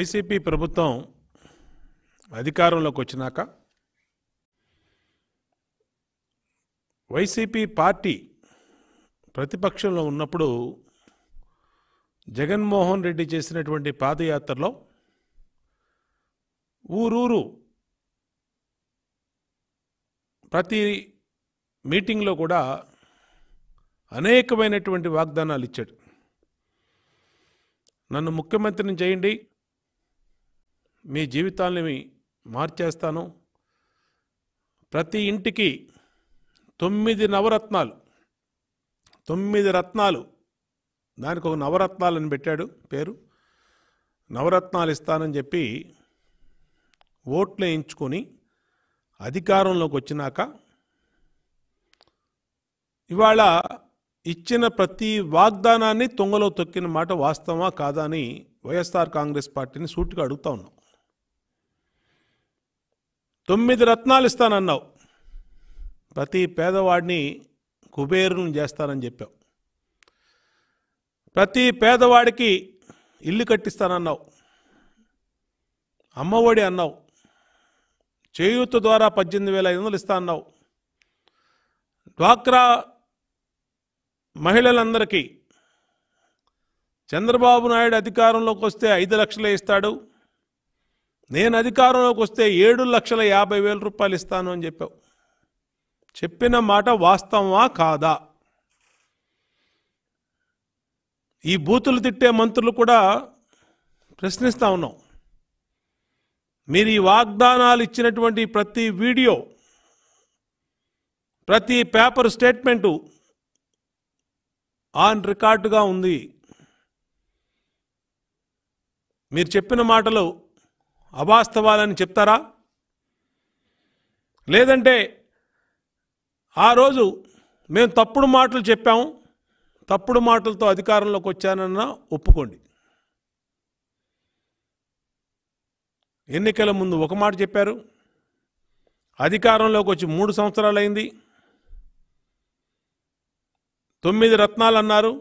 YCP ప్రభుత్వం అధికారంలోకి వచ్చినాక వైసీపీ పార్టీ ప్రతిపక్షంలో ఉన్నప్పుడు జగన్మోహన్ రెడ్డి చేసినటువంటి పాదయాత్రలో ఊరూరు ప్రతి మీటింగ్లో కూడా అనేకమైనటువంటి వాగ్దానాలు ఇచ్చాడు నన్ను ముఖ్యమంత్రిని చేయండి మీ జీవితాన్ని మార్చేస్తాను ప్రతి ఇంటికి తొమ్మిది నవరత్నాలు తొమ్మిది రత్నాలు దానికి ఒక నవరత్నాలని పెట్టాడు పేరు నవరత్నాలు ఇస్తానని చెప్పి ఓట్లు వేయించుకొని అధికారంలోకి వచ్చినాక ఇవాళ ఇచ్చిన ప్రతి వాగ్దానాన్ని తొంగలో తొక్కిన మాట వాస్తవా కాదా అని వైఎస్ఆర్ కాంగ్రెస్ పార్టీని సూటిగా అడుగుతా ఉన్నాం తొమ్మిది రత్నాలు ఇస్తానన్నావు ప్రతి పేదవాడిని కుబేరును చేస్తానని చెప్పావు ప్రతి పేదవాడికి ఇల్లు కట్టిస్తానన్నావు అమ్మఒడి అన్నావు చేయూత ద్వారా పద్దెనిమిది వేల ఐదు వందలు ఇస్తా అన్నావు డ్వాక్రా మహిళలందరికీ చంద్రబాబు నాయుడు అధికారంలోకి వస్తే ఐదు లక్షలే ఇస్తాడు నేను అధికారంలోకి వస్తే ఏడు లక్షల యాభై వేల రూపాయలు ఇస్తాను అని చెప్పావు చెప్పిన మాట వాస్తవమా కాదా ఈ బూతులు తిట్టే మంత్రులు కూడా ప్రశ్నిస్తూ ఉన్నాం మీరు ఈ వాగ్దానాలు ఇచ్చినటువంటి ప్రతి వీడియో ప్రతి పేపర్ స్టేట్మెంటు ఆన్ రికార్డుగా ఉంది మీరు చెప్పిన మాటలు అవాస్తవాలని చెప్తారా లేదంటే ఆ రోజు మేము తప్పుడు మాటలు చెప్పాము తప్పుడు మాటలతో అధికారంలోకి వచ్చానన్నా ఒప్పుకోండి ఎన్నికల ముందు ఒక మాట చెప్పారు అధికారంలోకి వచ్చి మూడు సంవత్సరాలైంది తొమ్మిది రత్నాలు అన్నారు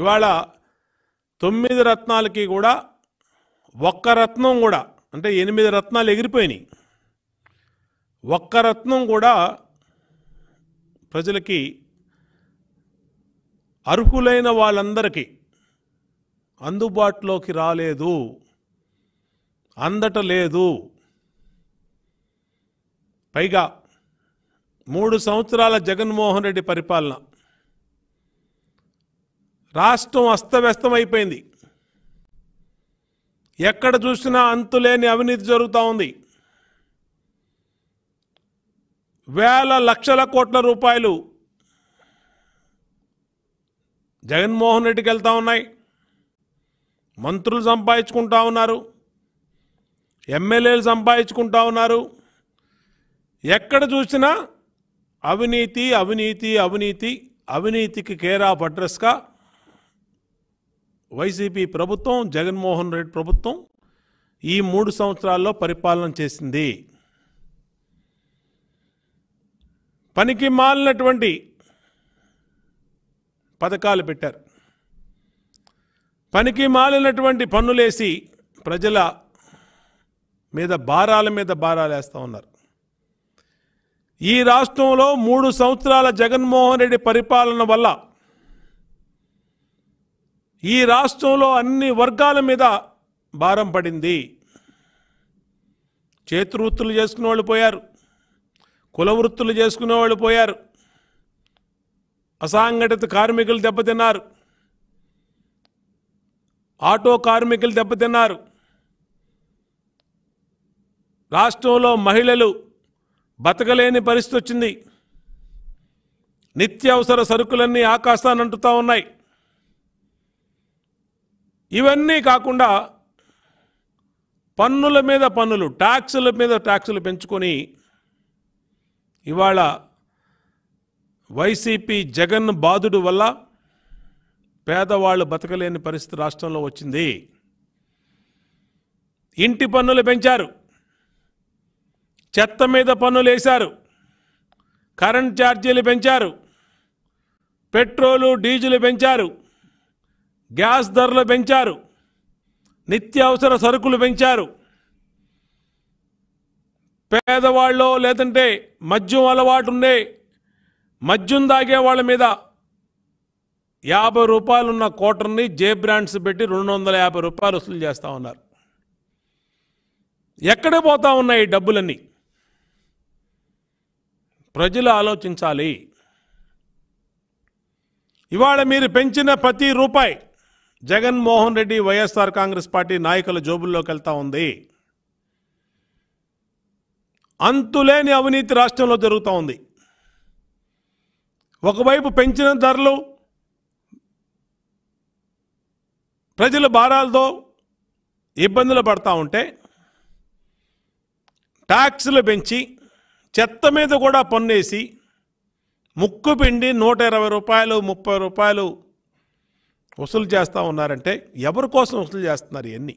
ఇవాళ తొమ్మిది రత్నాలకి కూడా ఒక్క రత్నం కూడా అంటే ఎనిమిది రత్నాలు ఎగిరిపోయినాయి ఒక్క రత్నం కూడా ప్రజలకి అర్హులైన వాళ్ళందరికీ అందుబాటులోకి రాలేదు అందట లేదు పైగా మూడు సంవత్సరాల జగన్మోహన్ రెడ్డి పరిపాలన రాష్ట్రం అస్తవ్యస్తం అయిపోయింది ఎక్కడ చూసినా అంతులేని అవినీతి జరుగుతూ ఉంది వేల లక్షల కోట్ల రూపాయలు జగన్మోహన్ రెడ్డికి వెళ్తూ ఉన్నాయి మంత్రులు సంపాదించుకుంటా ఉన్నారు ఎమ్మెల్యేలు సంపాదించుకుంటా ఉన్నారు ఎక్కడ చూసినా అవినీతి అవినీతి అవినీతి అవినీతికి కేరా అడ్రస్గా వైసీపీ ప్రభుత్వం జగన్మోహన్ రెడ్డి ప్రభుత్వం ఈ మూడు సంవత్సరాల్లో పరిపాలన చేసింది పనికి మాలినటువంటి పథకాలు పెట్టారు పనికి మాలినటువంటి పన్నులేసి ప్రజల మీద భారాల మీద భారాలు వేస్తూ ఉన్నారు ఈ రాష్ట్రంలో మూడు సంవత్సరాల జగన్మోహన్ రెడ్డి పరిపాలన వల్ల ఈ రాష్ట్రంలో అన్ని వర్గాల మీద భారం పడింది చేతి వృత్తులు చేసుకునే వాళ్ళు పోయారు కుల వృత్తులు చేసుకునే వాళ్ళు పోయారు అసంఘటిత కార్మికులు దెబ్బతిన్నారు ఆటో కార్మికులు దెబ్బతిన్నారు రాష్ట్రంలో మహిళలు బతకలేని పరిస్థితి వచ్చింది నిత్యావసర సరుకులన్నీ ఆకాశాన్ని అంటుతూ ఉన్నాయి ఇవన్నీ కాకుండా పన్నుల మీద పన్నులు ట్యాక్సుల మీద ట్యాక్సులు పెంచుకొని ఇవాళ వైసీపీ జగన్ బాధుడు వల్ల పేదవాళ్ళు బతకలేని పరిస్థితి రాష్ట్రంలో వచ్చింది ఇంటి పన్నులు పెంచారు చెత్త మీద పన్నులు వేశారు కరెంట్ ఛార్జీలు పెంచారు పెట్రోలు డీజిల్ పెంచారు గ్యాస్ ధరలు పెంచారు నిత్యావసర సరుకులు పెంచారు పేదవాళ్ళు లేదంటే మద్యం అలవాటు ఉండే మద్యం తాగే వాళ్ళ మీద యాభై రూపాయలున్న కోటర్ని జే బ్రాండ్స్ పెట్టి రెండు వందల యాభై రూపాయలు వసూలు చేస్తూ ఉన్నారు ఎక్కడ పోతా ఉన్నాయి డబ్బులన్నీ ప్రజలు ఆలోచించాలి ఇవాళ మీరు పెంచిన ప్రతి రూపాయి జగన్మోహన్ రెడ్డి వైఎస్ఆర్ కాంగ్రెస్ పార్టీ నాయకుల జోబుల్లోకి వెళ్తా ఉంది అంతులేని అవినీతి రాష్ట్రంలో జరుగుతూ ఉంది ఒకవైపు పెంచిన ధరలు ప్రజల భారాలతో ఇబ్బందులు పడతా ఉంటే ట్యాక్సులు పెంచి చెత్త మీద కూడా పన్నేసి ముక్కు పిండి నూట ఇరవై రూపాయలు ముప్పై రూపాయలు వసూలు చేస్తూ ఉన్నారంటే ఎవరి కోసం వసూలు చేస్తున్నారు ఎన్ని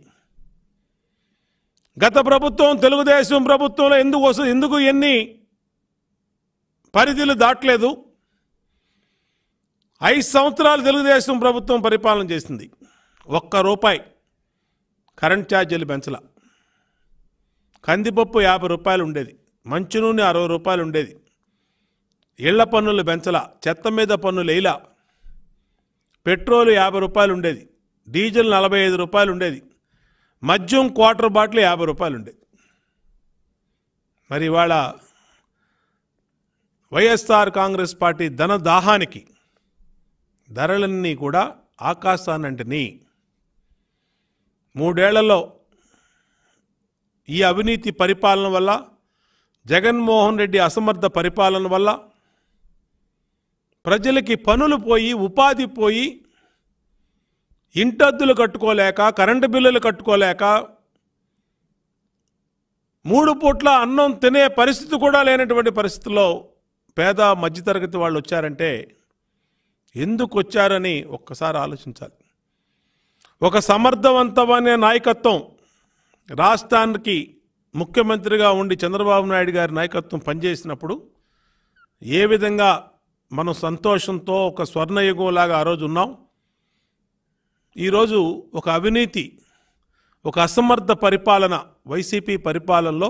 గత ప్రభుత్వం తెలుగుదేశం ప్రభుత్వంలో ఎందుకు వసూలు ఎందుకు ఎన్ని పరిధిలు దాటలేదు ఐదు సంవత్సరాలు తెలుగుదేశం ప్రభుత్వం పరిపాలన చేసింది ఒక్క రూపాయి కరెంట్ ఛార్జీలు పెంచల కందిపప్పు యాభై రూపాయలు ఉండేది మంచి నూనె అరవై రూపాయలు ఉండేది ఇళ్ల పన్నులు పెంచల చెత్త మీద పన్నులు వేయలా పెట్రోల్ యాభై రూపాయలు ఉండేది డీజిల్ నలభై ఐదు రూపాయలు ఉండేది మద్యం క్వార్టర్ బాటిల్ యాభై రూపాయలు ఉండేది మరి ఇవాళ వైఎస్ఆర్ కాంగ్రెస్ పార్టీ ధన దాహానికి ధరలన్నీ కూడా ఆకాశానంటిని మూడేళ్లలో ఈ అవినీతి పరిపాలన వల్ల జగన్మోహన్ రెడ్డి అసమర్థ పరిపాలన వల్ల ప్రజలకి పనులు పోయి ఉపాధి పోయి ఇంటద్దులు కట్టుకోలేక కరెంటు బిల్లులు కట్టుకోలేక మూడు పూట్ల అన్నం తినే పరిస్థితి కూడా లేనటువంటి పరిస్థితుల్లో పేద మధ్యతరగతి వాళ్ళు వచ్చారంటే ఎందుకు వచ్చారని ఒక్కసారి ఆలోచించాలి ఒక సమర్థవంతమైన నాయకత్వం రాష్ట్రానికి ముఖ్యమంత్రిగా ఉండి చంద్రబాబు నాయుడు గారి నాయకత్వం పనిచేసినప్పుడు ఏ విధంగా మనం సంతోషంతో ఒక స్వర్ణయుగంలాగా ఆ రోజు ఉన్నాం ఈరోజు ఒక అవినీతి ఒక అసమర్థ పరిపాలన వైసీపీ పరిపాలనలో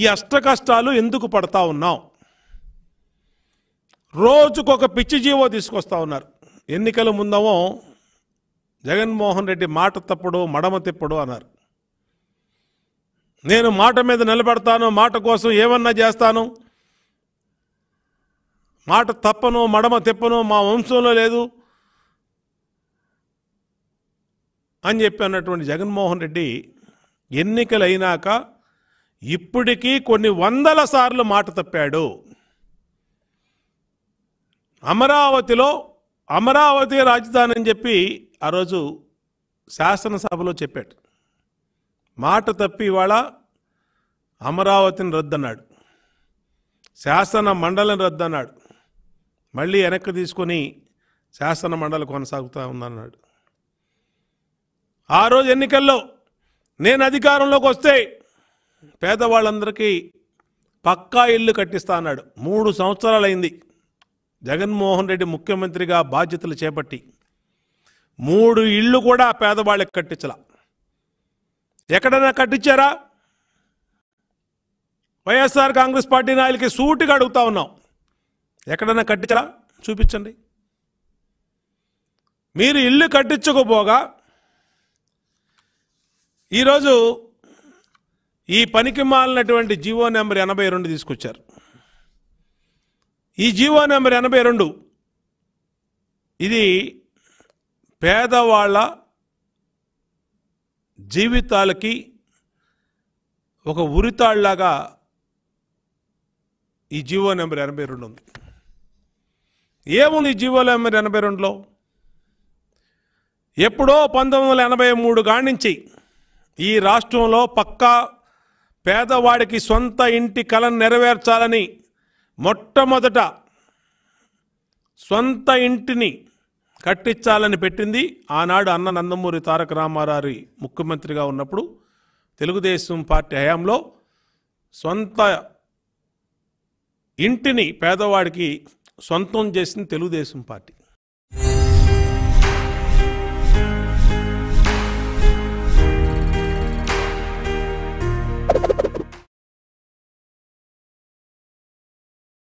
ఈ అష్టకష్టాలు ఎందుకు పడతా ఉన్నాం రోజుకొక పిచ్చి జీవో తీసుకొస్తా ఉన్నారు ఎన్నికల ముందమో జగన్మోహన్ రెడ్డి మాట తప్పుడు మడమ తిప్పుడు అన్నారు నేను మాట మీద నిలబడతాను మాట కోసం ఏమన్నా చేస్తాను మాట తప్పను మడమ తెప్పను మా వంశంలో లేదు అని చెప్పి అన్నటువంటి జగన్మోహన్ రెడ్డి ఎన్నికలైనాక ఇప్పటికీ కొన్ని వందల సార్లు మాట తప్పాడు అమరావతిలో అమరావతి రాజధాని అని చెప్పి ఆ రోజు శాసనసభలో చెప్పాడు మాట తప్పి ఇవాళ అమరావతిని రద్దన్నాడు శాసన మండలిని రద్దన్నాడు మళ్ళీ వెనక్కి తీసుకొని శాసన మండలి కొనసాగుతూ ఉందన్నాడు ఆ రోజు ఎన్నికల్లో నేను అధికారంలోకి వస్తే పేదవాళ్ళందరికీ పక్కా ఇల్లు కట్టిస్తా అన్నాడు మూడు సంవత్సరాలైంది జగన్మోహన్ రెడ్డి ముఖ్యమంత్రిగా బాధ్యతలు చేపట్టి మూడు ఇళ్ళు కూడా పేదవాళ్ళకి కట్టించలా ఎక్కడైనా కట్టించారా వైఎస్ఆర్ కాంగ్రెస్ పార్టీ నాయకులకి సూటిగా అడుగుతా ఉన్నాం ఎక్కడైనా కట్టించరా చూపించండి మీరు ఇల్లు కట్టించకపోగా ఈరోజు ఈ పనికి మాలినటువంటి జీవో నెంబర్ ఎనభై రెండు తీసుకొచ్చారు ఈ జీవో నెంబర్ ఎనభై రెండు ఇది పేదవాళ్ళ జీవితాలకి ఒక ఉరితాళ్లాగా ఈ జీవో నెంబర్ ఎనభై రెండు ఉంది ఏముంది జీవోలో ఎనిమిది ఎనభై రెండులో ఎప్పుడో పంతొమ్మిది వందల ఎనభై మూడు నుంచి ఈ రాష్ట్రంలో పక్కా పేదవాడికి సొంత ఇంటి కలను నెరవేర్చాలని మొట్టమొదట సొంత ఇంటిని కట్టించాలని పెట్టింది ఆనాడు అన్న నందమూరి తారక రామారావు ముఖ్యమంత్రిగా ఉన్నప్పుడు తెలుగుదేశం పార్టీ హయాంలో సొంత ఇంటిని పేదవాడికి సొంతం చేసింది తెలుగుదేశం పార్టీ you